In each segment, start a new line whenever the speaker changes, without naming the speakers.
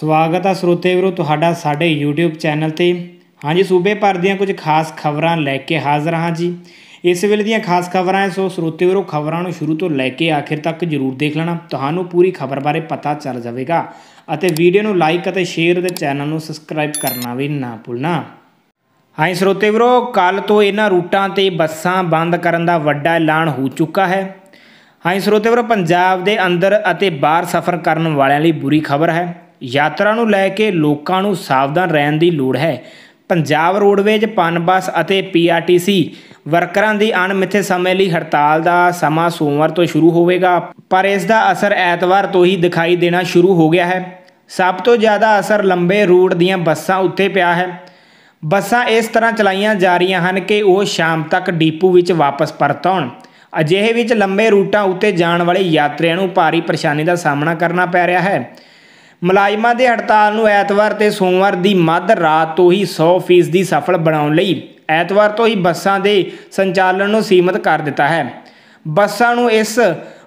ਸਵਾਗਤ ਆ ਸਰੋਤੇ ਵੀਰੋ ਤੁਹਾਡਾ ਸਾਡੇ YouTube ਚੈਨਲ ਤੇ ਹਾਂਜੀ ਸੂਬੇ ਭਰ ਦੀਆਂ ਕੁਝ ਖਾਸ ਖਬਰਾਂ ਲੈ ਕੇ ਹਾਜ਼ਰ ਹਾਂ ਜੀ ਇਸ ਵੇਲੇ ਦੀਆਂ ਖਾਸ ਖਬਰਾਂ ਐ ਸੋ ਸਰੋਤੇ ਵੀਰੋ ਖਬਰਾਂ ਨੂੰ ਸ਼ੁਰੂ ਤੋਂ ਲੈ ਕੇ ਆਖਿਰ ਤੱਕ ਜਰੂਰ ਦੇਖ ਲੈਣਾ ਤੁਹਾਨੂੰ ਪੂਰੀ ਖਬਰ ਬਾਰੇ ਪਤਾ ਚੱਲ ਜਾਵੇਗਾ ਅਤੇ ਵੀਡੀਓ ਨੂੰ ਲਾਈਕ ਅਤੇ ਸ਼ੇਅਰ ਤੇ ਚੈਨਲ ਨੂੰ ਸਬਸਕ੍ਰਾਈਬ ਕਰਨਾ ਵੀ ਨਾ ਭੁੱਲਣਾ ਹਾਂ ਸਰੋਤੇ ਵੀਰੋ ਕੱਲ ਤੋਂ ਇਹਨਾਂ ਰੂਟਾਂ ਤੇ ਬੱਸਾਂ ਬੰਦ ਕਰਨ ਦਾ ਵੱਡਾ ਐਲਾਨ ਹੋ ਚੁੱਕਾ ਹੈ ਹਾਂ ਸਰੋਤੇ ਵੀਰੋ ਪੰਜਾਬ ਦੇ ਅੰਦਰ ਅਤੇ ਬਾਹਰ ਸਫ਼ਰ ਕਰਨ ਵਾਲਿਆਂ ਲਈ ਬੁਰੀ ਖਬਰ ਹੈ ਯਾਤਰਾ ਨੂੰ ਲੈ ਕੇ ਲੋਕਾਂ ਨੂੰ ਸਾਵਧਾਨ ਰਹਿਣ ਦੀ ਲੋੜ ਹੈ ਪੰਜਾਬ ਰੋਡਵੇਜ਼ ਬੱਸ ਅਤੇ ਪੀਆਰਟੀਸੀ ਵਰਕਰਾਂ ਦੀ ਅਣਮਿੱਥੇ ਸਮੇਂ ਲਈ ਹੜਤਾਲ ਦਾ ਸਮਾਂ ਸੋਮਵਾਰ ਤੋਂ ਸ਼ੁਰੂ ਹੋਵੇਗਾ ਪਰ ਇਸ ਦਾ ਅਸਰ ਐਤਵਾਰ ਤੋਂ ਹੀ ਦਿਖਾਈ ਦੇਣਾ ਸ਼ੁਰੂ ਹੋ ਗਿਆ ਹੈ ਸਭ ਤੋਂ ਜ਼ਿਆਦਾ ਅਸਰ ਲੰਬੇ ਰੂਟ ਦੀਆਂ ਬੱਸਾਂ ਉੱਤੇ ਪਿਆ ਹੈ ਬੱਸਾਂ ਇਸ ਤਰ੍ਹਾਂ ਚਲਾਈਆਂ ਜਾ ਰਹੀਆਂ ਹਨ ਕਿ ਉਹ ਸ਼ਾਮ ਤੱਕ ਡੀਪੂ ਵਿੱਚ ਵਾਪਸ ਪਰਤ ਆਉਣ ਅਜਿਹੇ ਵਿੱਚ ਲੰਬੇ ਰੂਟਾਂ ਉੱਤੇ ਜਾਣ ਵਾਲੇ ਯਾਤਰੀਆਂ ਨੂੰ ਭਾਰੀ ਪਰੇਸ਼ਾਨੀ ਦਾ ਸਾਹਮਣਾ ਕਰਨਾ ਪੈ ਰਿਹਾ ਹੈ ਮੁਲਾਜ਼ਮਾਂ ਦੇ ਹੜਤਾਲ ਨੂੰ ਐਤਵਾਰ ਤੇ ਸੋਮਵਾਰ ਦੀ ਮੱਧ ਰਾਤ ਤੋਂ ਹੀ 100% ਦੀ ਸਫਲ ਬਣਾਉਣ ਲਈ ਐਤਵਾਰ ਤੋਂ ਹੀ ਬੱਸਾਂ ਦੇ ਸੰਚਾਲਨ ਨੂੰ ਸੀਮਤ ਕਰ ਦਿੱਤਾ ਹੈ ਬੱਸਾਂ ਨੂੰ ਇਸ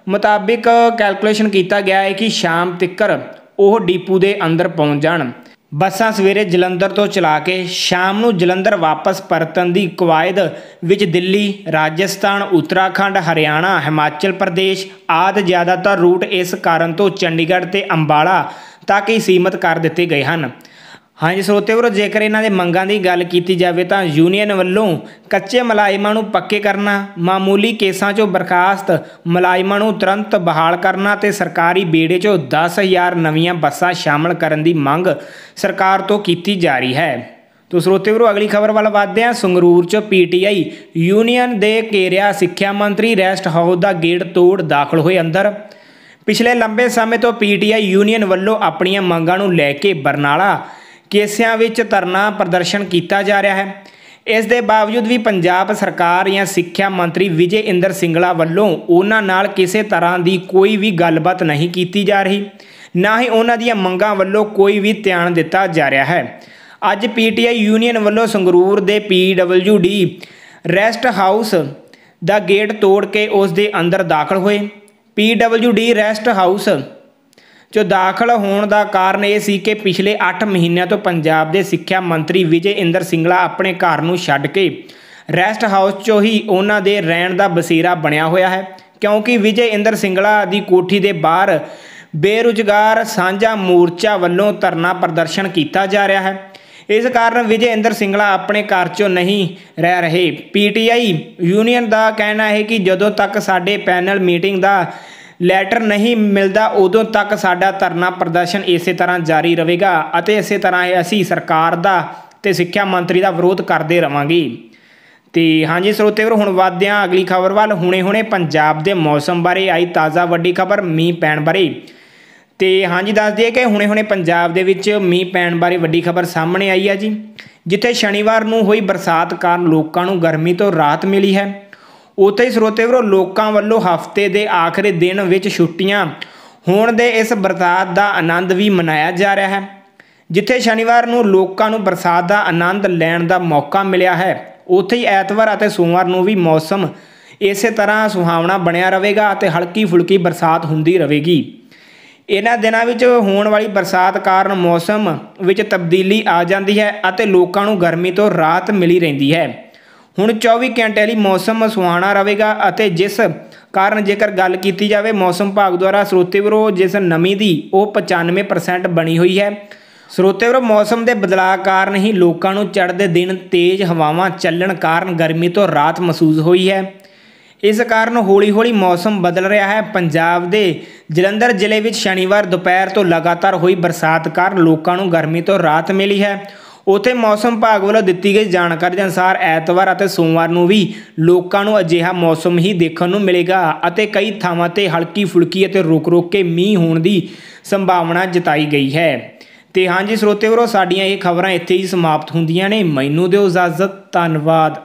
ਮੁਤਾਬਿਕ ਕੈਲਕੂਲੇਸ਼ਨ ਕੀਤਾ ਗਿਆ ਹੈ ਕਿ ਸ਼ਾਮ ਤੱਕਰ ਉਹ ਡੀਪੂ ਦੇ ਅੰਦਰ ਪਹੁੰਚ ਜਾਣ ਬੱਸਾਂ ਸਵੇਰੇ ਜਲੰਧਰ ਤੋਂ ਚਲਾ ਕੇ ਸ਼ਾਮ ਨੂੰ ਜਲੰਧਰ ਵਾਪਸ ਪਰਤਣ ਦੀ ਕਵਾਇਦ ਵਿੱਚ ਦਿੱਲੀ, ਰਾਜਸਥਾਨ, ਉੱਤਰਾਖੰਡ, ਹਰਿਆਣਾ, ਹਿਮਾਚਲ ਪ੍ਰਦੇਸ਼ ਆਦਿ ਜ਼ਿਆਦਾਤਰ ਰੂਟ ਇਸ ਕਾਰਨ ਤੋਂ ਚੰਡੀਗੜ੍ਹ ਤੇ ਅੰਬਾਲਾ ਤੱਕ ਹੀ ਸੀਮਤ ਕਰ ਦਿੱਤੇ ਗਏ ਹਨ ਹਾਂਜੀ ਸਰੋਤੇਵਰੋ ਜੇਕਰ ਇਹਨਾਂ ਦੇ ਮੰਗਾਂ ਦੀ ਗੱਲ ਕੀਤੀ ਜਾਵੇ ਤਾਂ ਯੂਨੀਅਨ ਵੱਲੋਂ ਕੱਚੇ ਮਲਾਇਮਾਂ ਨੂੰ ਪੱਕੇ ਕਰਨਾ ਮਾਮੂਲੀ ਕੇਸਾਂ 'ਚੋਂ ਬਰਖਾਸਤ ਮਲਾਇਮਾਂ ਨੂੰ ਤੁਰੰਤ ਬਹਾਲ ਕਰਨਾ ਤੇ ਸਰਕਾਰੀ ਬੇੜੇ 'ਚੋਂ 10000 ਨਵੀਆਂ ਬੱਸਾਂ ਸ਼ਾਮਲ ਕਰਨ ਦੀ ਮੰਗ ਸਰਕਾਰ ਤੋਂ ਕੀਤੀ ਜਾ ਰਹੀ ਹੈ ਤੋ ਸਰੋਤੇਵਰੋ ਅਗਲੀ ਖਬਰ ਵੱਲ ਵਧਦੇ ਹਾਂ ਸੰਗਰੂਰ 'ਚ ਪੀਟੀਆਈ ਯੂਨੀਅਨ ਦੇ ਕੇਰਿਆ ਸਿੱਖਿਆ ਮੰਤਰੀ ਰੈਸਟ ਹਾਊਸ ਦਾ ਗੇਟ ਤੋੜ ਦਾਖਲ ਹੋਏ ਅੰਦਰ ਪਿਛਲੇ ਲੰਬੇ ਸਮੇਂ ਤੋਂ ਪੀਟੀਆਈ ਯੂਨੀਅਨ ਵੱਲੋਂ ਆਪਣੀਆਂ ਮੰਗਾਂ ਨੂੰ ਲੈ ਕੇ ਬਰਨਾਲਾ ਕੇਸਿਆਂ ਵਿੱਚ ਧਰਨਾ ਪ੍ਰਦਰਸ਼ਨ ਕੀਤਾ ਜਾ ਰਿਹਾ ਹੈ ਇਸ ਦੇ ਬਾਵਜੂਦ ਵੀ ਪੰਜਾਬ ਸਰਕਾਰ ਜਾਂ ਸਿੱਖਿਆ ਮੰਤਰੀ ਵਿਜੇ ਇੰਦਰ ਸਿੰਗਲਾ ਵੱਲੋਂ ਉਹਨਾਂ ਨਾਲ ਕਿਸੇ ਤਰ੍ਹਾਂ ਦੀ ਕੋਈ ਵੀ ਗੱਲਬਾਤ ਨਹੀਂ ਕੀਤੀ ਜਾ ਰਹੀ ਨਾ ਹੀ ਉਹਨਾਂ ਦੀਆਂ ਮੰਗਾਂ ਵੱਲੋਂ ਕੋਈ ਵੀ ਧਿਆਨ ਦਿੱਤਾ ਜਾ ਰਿਹਾ ਹੈ ਅੱਜ ਪੀਟੀਆਈ ਯੂਨੀਅਨ ਵੱਲੋਂ ਸੰਗਰੂਰ ਦੇ ਪੀਡਬਲਯੂਡੀ ਰੈਸਟ ਹਾਊਸ ਦਾ ਗੇਟ ਤੋੜ ਕੇ ਉਸ ਦੇ ਅੰਦਰ ਦਾਖਲ ਹੋਏ PWD ਰੈਸਟ ਹਾਊਸ ਜੋ ਦਾਖਲ ਹੋਣ ਦਾ ਕਾਰਨ ਇਹ ਸੀ ਕਿ ਪਿਛਲੇ 8 ਮਹੀਨਿਆਂ ਤੋਂ ਪੰਜਾਬ ਦੇ ਸਿੱਖਿਆ ਮੰਤਰੀ ਵਿਜੇ ਇੰਦਰ ਸਿੰਗਲਾ ਆਪਣੇ ਘਰ ਨੂੰ ਛੱਡ ਕੇ ਰੈਸਟ ਹਾਊਸ ਚੋ ਹੀ ਉਹਨਾਂ ਦੇ ਰਹਿਣ ਦਾ ਬਸੇਰਾ ਬਣਿਆ ਹੋਇਆ ਹੈ ਕਿਉਂਕਿ ਵਿਜੇ ਇੰਦਰ ਸਿੰਗਲਾ ਦੀ ਕੋਠੀ ਦੇ ਬਾਹਰ ਬੇਰੁਜ਼ਗਾਰ ਸਾਂਝਾ ਮੋਰਚਾ ਵੱਲੋਂ ਧਰਨਾ ਪ੍ਰਦਰਸ਼ਨ ਕੀਤਾ ਜਾ ਰਿਹਾ ਹੈ ਇਸ ਕਾਰਨ ਵਿਜੇਂਦਰ ਸਿੰਗਲਾ ਆਪਣੇ ਘਰ 'ਚੋਂ ਨਹੀਂ ਰਹਿ ਰਹੇ ਪੀਟੀਆਈ ਯੂਨੀਅਨ ਦਾ ਕਹਿਣਾ ਹੈ ਕਿ ਜਦੋਂ ਤੱਕ ਸਾਡੇ ਪੈਨਲ ਮੀਟਿੰਗ ਦਾ ਲੈਟਰ ਨਹੀਂ ਮਿਲਦਾ ਉਦੋਂ ਤੱਕ ਸਾਡਾ ਧਰਨਾ ਪ੍ਰਦਰਸ਼ਨ ਇਸੇ ਤਰ੍ਹਾਂ ਜਾਰੀ ਰਹੇਗਾ ਅਤੇ ਇਸੇ ਤਰ੍ਹਾਂ ਅਸੀਂ ਸਰਕਾਰ ਦਾ ਤੇ ਸਿੱਖਿਆ ਮੰਤਰੀ ਦਾ ਵਿਰੋਧ ਕਰਦੇ ਰਵਾਂਗੇ ਤੇ ਹਾਂਜੀ ਵੀਰ ਹੁਣ ਵਾਦਿਆਂ ਅਗਲੀ ਖਬਰ ਵੱਲ ਹੁਣੇ-ਹੁਣੇ ਪੰਜਾਬ ਦੇ ਮੌਸਮ ਬਾਰੇ ਆਈ ਤਾਜ਼ਾ ਵੱਡੀ ਖਬਰ ਮੀਂਹ ਪੈਣ ਬਾਰੇ ਤੇ ਹਾਂਜੀ ਦੱਸ ਦਈਏ ਕਿ ਹੁਣੇ-ਹੁਣੇ ਪੰਜਾਬ ਦੇ ਵਿੱਚ ਮੀਂਹ ਪੈਣ ਬਾਰੇ ਵੱਡੀ ਖਬਰ ਸਾਹਮਣੇ ਆਈ ਹੈ ਜੀ ਜਿੱਥੇ ਸ਼ਨੀਵਾਰ ਨੂੰ ਹੋਈ ਬਰਸਾਤ ਕਾਰਨ ਲੋਕਾਂ ਨੂੰ ਗਰਮੀ ਤੋਂ ਰਾਹਤ ਮਿਲੀ ਹੈ ਉੱਥੇ ਹੀ ਸਰੋਤੇਵਰੋ ਲੋਕਾਂ ਵੱਲੋਂ ਹਫ਼ਤੇ ਦੇ ਆਖਰੀ ਦਿਨ ਵਿੱਚ ਛੁੱਟੀਆਂ ਹੋਣ ਦੇ ਇਸ ਬਰਸਾਤ ਦਾ ਆਨੰਦ ਵੀ ਮਨਾਇਆ ਜਾ ਰਿਹਾ ਹੈ ਜਿੱਥੇ ਸ਼ਨੀਵਾਰ ਨੂੰ ਲੋਕਾਂ ਨੂੰ ਬਰਸਾਤ ਦਾ ਆਨੰਦ ਲੈਣ ਦਾ ਮੌਕਾ ਮਿਲਿਆ ਹੈ ਉੱਥੇ ਹੀ ਐਤਵਾਰ ਅਤੇ ਸੋਮਵਾਰ ਨੂੰ ਵੀ ਮੌਸਮ ਇਸੇ ਤਰ੍ਹਾਂ ਸੁਹਾਵਣਾ ਬਣਿਆ ਰਹੇਗਾ ਅਤੇ ਹਲਕੀ ਫੁਲਕੀ ਬਰਸਾਤ ਹੁੰਦੀ ਰਹੇਗੀ ਇਹਨਾਂ ਦਿਨਾਂ ਵਿੱਚ ਹੋਣ ਵਾਲੀ ਬਰਸਾਤ ਕਾਰਨ ਮੌਸਮ ਵਿੱਚ ਤਬਦੀਲੀ ਆ ਜਾਂਦੀ ਹੈ ਅਤੇ ਲੋਕਾਂ ਨੂੰ ਗਰਮੀ ਤੋਂ ਰਾਤ ਮਿਲੀ ਰਹਿੰਦੀ ਹੈ ਹੁਣ 24 ਘੰਟੇ ਲਈ ਮੌਸਮ ਸੁਹਾਣਾ ਰਹੇਗਾ ਅਤੇ ਜਿਸ ਕਾਰਨ ਜੇਕਰ ਗੱਲ ਕੀਤੀ ਜਾਵੇ ਮੌਸਮ ਭਾਗ ਦੁਆਰਾ ਸਰੋਤੇ ਵਿਰੋ ਜਿਸ ਨਮੀ ਦੀ ਉਹ 95% ਬਣੀ ਹੋਈ ਹੈ ਸਰੋਤੇ ਵਿਰੋ ਮੌਸਮ ਦੇ ਬਦਲਾਅ ਕਾਰਨ ਹੀ ਲੋਕਾਂ ਨੂੰ ਚੜ੍ਹਦੇ ਦਿਨ ਤੇਜ਼ ਹਵਾਵਾਂ ਚੱਲਣ ਕਾਰਨ ਗਰਮੀ ਤੋਂ ਰਾਤ ਮਹਿਸੂਸ ਹੋਈ ਹੈ ਇਸ ਕਾਰਨ ਹੌਲੀ-ਹੌਲੀ ਮੌਸਮ ਬਦਲ ਰਿਹਾ ਹੈ ਪੰਜਾਬ ਦੇ ਜਲੰਧਰ ਜ਼ਿਲ੍ਹੇ ਵਿੱਚ ਸ਼ਨੀਵਾਰ ਦੁਪਹਿਰ ਤੋਂ ਲਗਾਤਾਰ ਹੋਈ ਬਰਸਾਤ ਕਾਰਨ ਲੋਕਾਂ ਨੂੰ ਗਰਮੀ ਤੋਂ ਰਾਹਤ ਮਿਲੀ ਹੈ ਉਥੇ ਮੌਸਮ ਵਿਭਾਗ ਵੱਲੋਂ ਦਿੱਤੀ ਗਈ ਜਾਣਕਾਰੀ ਦੇ ਅਨੁਸਾਰ ਐਤਵਾਰ ਅਤੇ ਸੋਮਵਾਰ ਨੂੰ ਵੀ ਲੋਕਾਂ ਨੂੰ ਅਜਿਹਾ ਮੌਸਮ ਹੀ ਦੇਖਣ ਨੂੰ ਮਿਲੇਗਾ ਅਤੇ ਕਈ ਥਾਵਾਂ ਤੇ ਹਲਕੀ ਫੁਲਕੀ ਅਤੇ ਰੁਕ-ਰੁਕ ਕੇ ਮੀਂਹ ਹੋਣ ਦੀ ਸੰਭਾਵਨਾ ਜਤਾਈ ਗਈ ਹੈ ਤੇ ਹਾਂਜੀ ਸਰੋਤੇਵਰੋ ਸਾਡੀਆਂ ਇਹ ਖਬਰਾਂ ਇੱਥੇ ਹੀ ਸਮਾਪਤ ਹੁੰਦੀਆਂ ਨੇ ਮੈਨੂੰ ਦਿਓ ਇਜਾਜ਼ਤ ਧੰਨਵਾਦ